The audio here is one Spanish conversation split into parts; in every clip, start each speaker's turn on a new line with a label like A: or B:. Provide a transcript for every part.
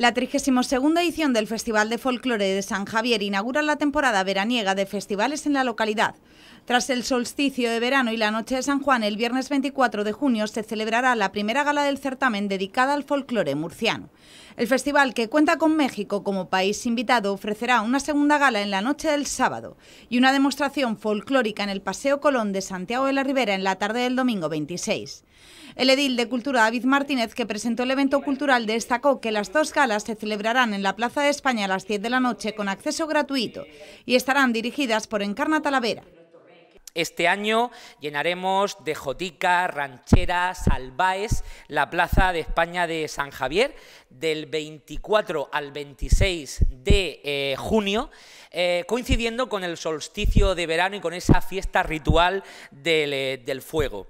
A: La 32 edición del Festival de Folclore de San Javier inaugura la temporada veraniega de festivales en la localidad. Tras el solsticio de verano y la noche de San Juan, el viernes 24 de junio se celebrará la primera gala del certamen dedicada al folclore murciano. El festival, que cuenta con México como país invitado, ofrecerá una segunda gala en la noche del sábado y una demostración folclórica en el Paseo Colón de Santiago de la Ribera en la tarde del domingo 26. El edil de Cultura David Martínez, que presentó el evento cultural, destacó que las dos galas se celebrarán en la Plaza de España a las 10 de la noche con acceso gratuito y estarán dirigidas por Encarna Talavera.
B: Este año llenaremos de jotica, Ranchera, Salvaes, la Plaza de España de San Javier del 24 al 26 de eh, junio, eh, coincidiendo con el solsticio de verano y con esa fiesta ritual del eh, fuego.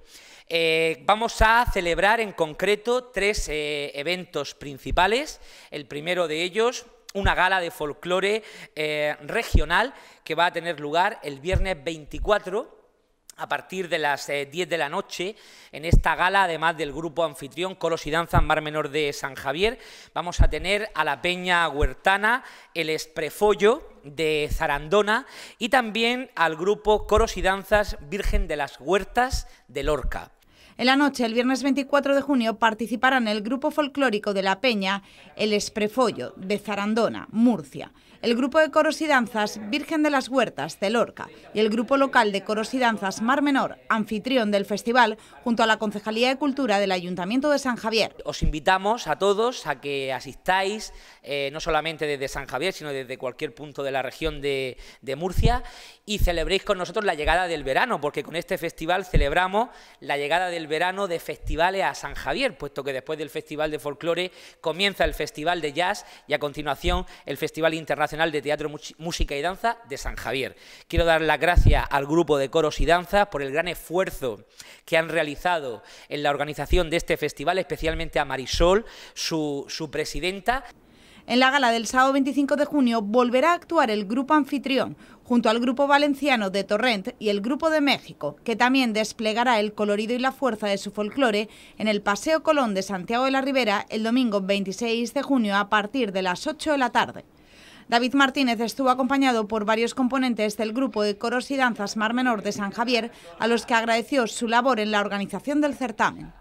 B: Eh, vamos a celebrar en concreto tres eh, eventos principales. El primero de ellos, una gala de folclore eh, regional que va a tener lugar el viernes 24 a partir de las 10 de la noche en esta gala, además del grupo anfitrión Coros y Danzas Mar Menor de San Javier, vamos a tener a la Peña Huertana, el Esprefollo de Zarandona y también al grupo Coros y Danzas Virgen de las Huertas de Lorca.
A: En la noche, el viernes 24 de junio, participarán el grupo folclórico de La Peña, el Esprefollo, de Zarandona, Murcia, el grupo de coros y danzas Virgen de las Huertas, de Lorca, y el grupo local de coros y danzas Mar Menor, anfitrión del festival, junto a la Concejalía de Cultura del Ayuntamiento de San Javier.
B: Os invitamos a todos a que asistáis, eh, no solamente desde San Javier, sino desde cualquier punto de la región de, de Murcia, y celebréis con nosotros la llegada del verano, porque con este festival celebramos la llegada del verano verano de festivales a San Javier, puesto que después del Festival de Folclore comienza el Festival de Jazz y a continuación el Festival Internacional de Teatro, Música y Danza de San Javier. Quiero dar las gracias al grupo de coros y danzas por el gran esfuerzo que han realizado en la organización de este festival, especialmente a Marisol, su presidenta.
A: En la gala del sábado 25 de junio volverá a actuar el grupo anfitrión, junto al grupo valenciano de Torrent y el grupo de México, que también desplegará el colorido y la fuerza de su folclore en el Paseo Colón de Santiago de la Ribera el domingo 26 de junio a partir de las 8 de la tarde. David Martínez estuvo acompañado por varios componentes del grupo de coros y danzas Mar Menor de San Javier, a los que agradeció su labor en la organización del certamen.